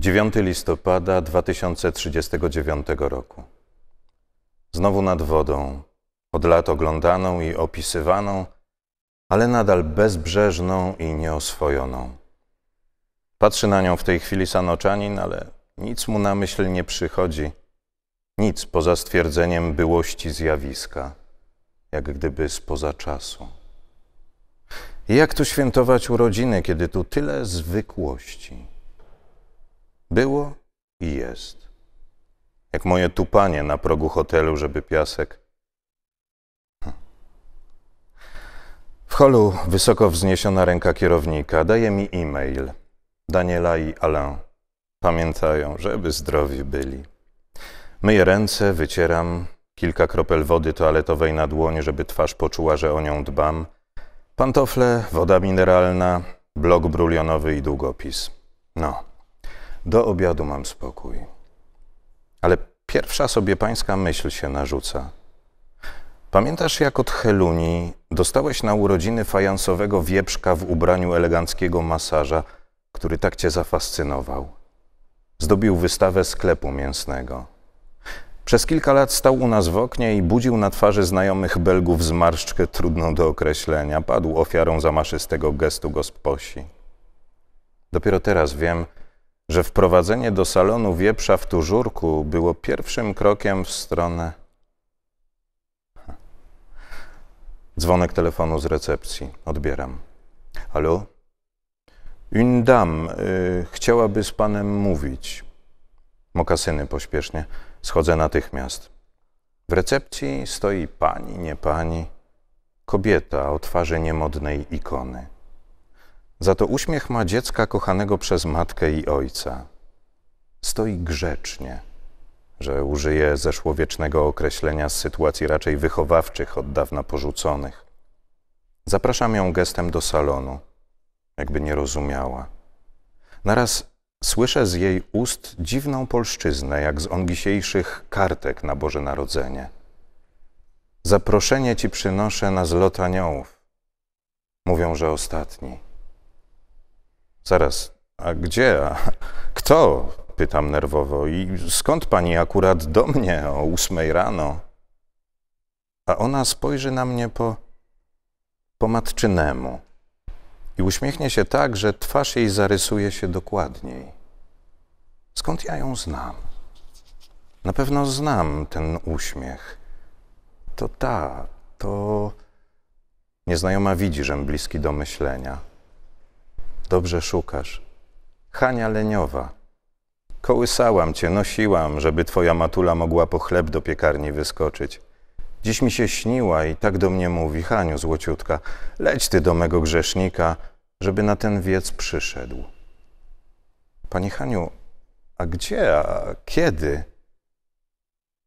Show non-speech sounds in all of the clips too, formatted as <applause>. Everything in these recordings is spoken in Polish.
9 listopada 2039 roku. Znowu nad wodą, od lat oglądaną i opisywaną, ale nadal bezbrzeżną i nieoswojoną. Patrzy na nią w tej chwili Sanoczanin, ale nic mu na myśl nie przychodzi, nic poza stwierdzeniem byłości zjawiska, jak gdyby spoza czasu. I jak tu świętować urodziny, kiedy tu tyle zwykłości? Było i jest. Jak moje tupanie na progu hotelu, żeby piasek. Hm. W holu wysoko wzniesiona ręka kierownika daje mi e-mail. Daniela i Alain pamiętają, żeby zdrowi byli. Myję ręce, wycieram kilka kropel wody toaletowej na dłoń, żeby twarz poczuła, że o nią dbam. Pantofle, woda mineralna, blok brulionowy i długopis. No do obiadu mam spokój. Ale pierwsza sobie pańska myśl się narzuca. Pamiętasz, jak od Heluni dostałeś na urodziny fajansowego wieprzka w ubraniu eleganckiego masaża, który tak cię zafascynował? Zdobił wystawę sklepu mięsnego. Przez kilka lat stał u nas w oknie i budził na twarzy znajomych Belgów zmarszczkę trudną do określenia. Padł ofiarą zamaszystego gestu gosposi. Dopiero teraz wiem, że wprowadzenie do salonu wieprza w tużurku było pierwszym krokiem w stronę. Dzwonek telefonu z recepcji. Odbieram. Halo? Une dame y, chciałaby z panem mówić. Mokasyny pośpiesznie. Schodzę natychmiast. W recepcji stoi pani, nie pani, kobieta o twarzy niemodnej ikony. Za to uśmiech ma dziecka kochanego przez matkę i ojca. Stoi grzecznie, że użyje zeszłowiecznego określenia z sytuacji raczej wychowawczych od dawna porzuconych. Zapraszam ją gestem do salonu, jakby nie rozumiała. Naraz słyszę z jej ust dziwną polszczyznę, jak z ongisiejszych kartek na Boże Narodzenie. Zaproszenie ci przynoszę na zlot aniołów. Mówią, że ostatni. Zaraz, a gdzie, a <laughs> kto? Pytam nerwowo. I skąd pani akurat do mnie o ósmej rano? A ona spojrzy na mnie po, po matczynemu i uśmiechnie się tak, że twarz jej zarysuje się dokładniej. Skąd ja ją znam? Na pewno znam ten uśmiech. To ta, to. Nieznajoma widzi, żem bliski do myślenia dobrze szukasz. Hania leniowa. Kołysałam cię, nosiłam, żeby twoja matula mogła po chleb do piekarni wyskoczyć. Dziś mi się śniła i tak do mnie mówi, Haniu złociutka, leć ty do mego grzesznika, żeby na ten wiec przyszedł. Pani Haniu, a gdzie, a kiedy?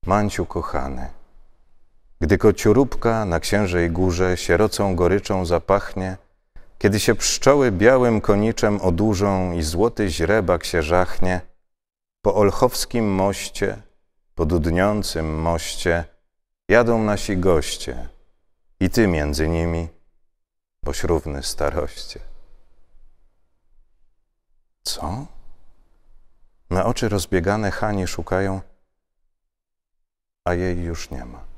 Manciu kochany, gdy kociurubka na księżej górze sierocą goryczą zapachnie, kiedy się pszczoły białym koniczem odurzą i złoty źrebak się żachnie, po olchowskim moście, po dudniącym moście, jadą nasi goście i ty między nimi, pośrówny staroście. Co? Na oczy rozbiegane Hani szukają, a jej już nie ma.